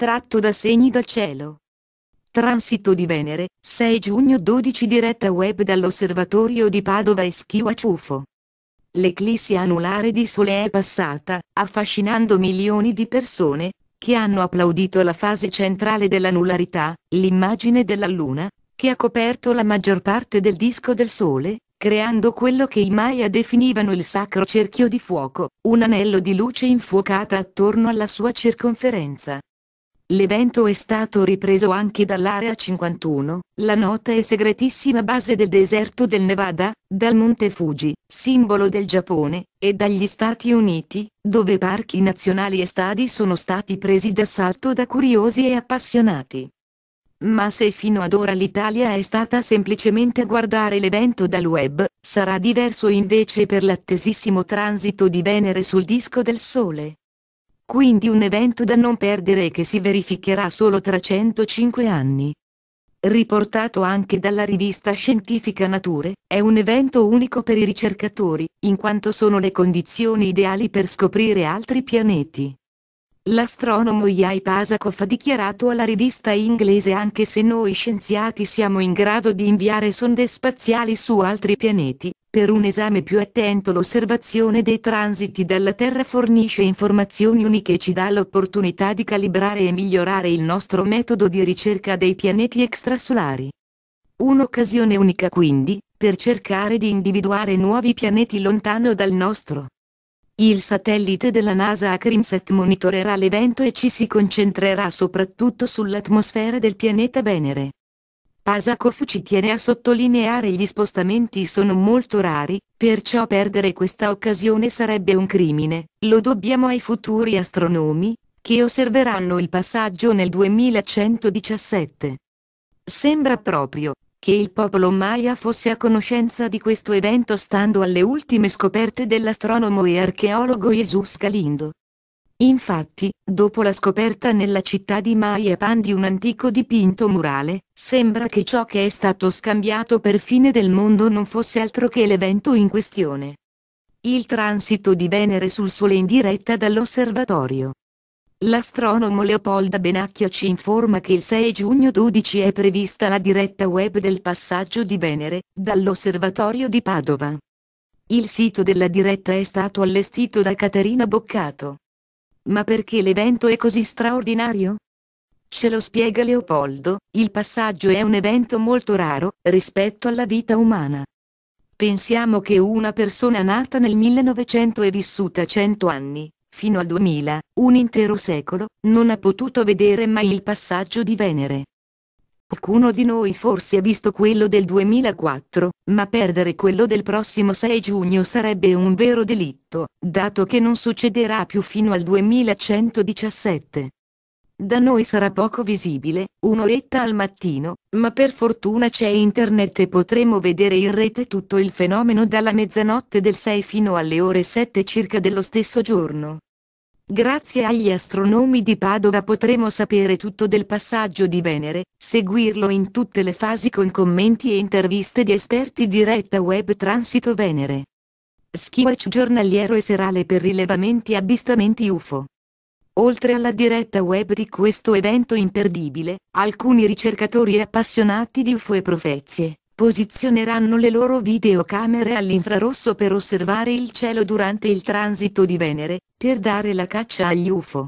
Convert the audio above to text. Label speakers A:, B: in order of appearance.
A: tratto da Segni dal cielo. Transito di Venere, 6 giugno 12 diretta web dall'osservatorio di Padova e Schiwa Ciufo. L'eclissi anulare di Sole è passata, affascinando milioni di persone, che hanno applaudito la fase centrale della l'immagine della Luna, che ha coperto la maggior parte del disco del Sole, creando quello che i Maya definivano il sacro cerchio di fuoco, un anello di luce infuocata attorno alla sua circonferenza. L'evento è stato ripreso anche dall'Area 51, la nota e segretissima base del deserto del Nevada, dal Monte Fuji, simbolo del Giappone, e dagli Stati Uniti, dove parchi nazionali e stadi sono stati presi d'assalto da curiosi e appassionati. Ma se fino ad ora l'Italia è stata semplicemente a guardare l'evento dal web, sarà diverso invece per l'attesissimo transito di Venere sul disco del Sole. Quindi un evento da non perdere e che si verificherà solo tra 105 anni. Riportato anche dalla rivista scientifica Nature, è un evento unico per i ricercatori, in quanto sono le condizioni ideali per scoprire altri pianeti. L'astronomo Yai Pasakov ha dichiarato alla rivista inglese anche se noi scienziati siamo in grado di inviare sonde spaziali su altri pianeti, per un esame più attento l'osservazione dei transiti dalla Terra fornisce informazioni uniche e ci dà l'opportunità di calibrare e migliorare il nostro metodo di ricerca dei pianeti extrasolari. Un'occasione unica quindi, per cercare di individuare nuovi pianeti lontano dal nostro. Il satellite della NASA Akrimset monitorerà l'evento e ci si concentrerà soprattutto sull'atmosfera del pianeta Venere. Pasakov ci tiene a sottolineare gli spostamenti sono molto rari, perciò perdere questa occasione sarebbe un crimine, lo dobbiamo ai futuri astronomi, che osserveranno il passaggio nel 2117. Sembra proprio che il popolo Maya fosse a conoscenza di questo evento stando alle ultime scoperte dell'astronomo e archeologo Jesus Galindo. Infatti, dopo la scoperta nella città di Mayapan di un antico dipinto murale, sembra che ciò che è stato scambiato per fine del mondo non fosse altro che l'evento in questione. Il transito di Venere sul Sole in diretta dall'osservatorio. L'astronomo Leopolda Benacchio ci informa che il 6 giugno 12 è prevista la diretta web del passaggio di Venere, dall'osservatorio di Padova. Il sito della diretta è stato allestito da Caterina Boccato. Ma perché l'evento è così straordinario? Ce lo spiega Leopoldo, il passaggio è un evento molto raro, rispetto alla vita umana. Pensiamo che una persona nata nel 1900 e vissuta 100 anni, fino al 2000, un intero secolo, non ha potuto vedere mai il passaggio di Venere. Qualcuno di noi forse ha visto quello del 2004, ma perdere quello del prossimo 6 giugno sarebbe un vero delitto, dato che non succederà più fino al 2117. Da noi sarà poco visibile, un'oretta al mattino, ma per fortuna c'è internet e potremo vedere in rete tutto il fenomeno dalla mezzanotte del 6 fino alle ore 7 circa dello stesso giorno. Grazie agli astronomi di Padova potremo sapere tutto del passaggio di Venere, seguirlo in tutte le fasi con commenti e interviste di esperti diretta web Transito Venere. Schiwatch giornaliero e serale per rilevamenti e avvistamenti UFO. Oltre alla diretta web di questo evento imperdibile, alcuni ricercatori e appassionati di UFO e profezie posizioneranno le loro videocamere all'infrarosso per osservare il cielo durante il transito di Venere, per dare la caccia agli UFO.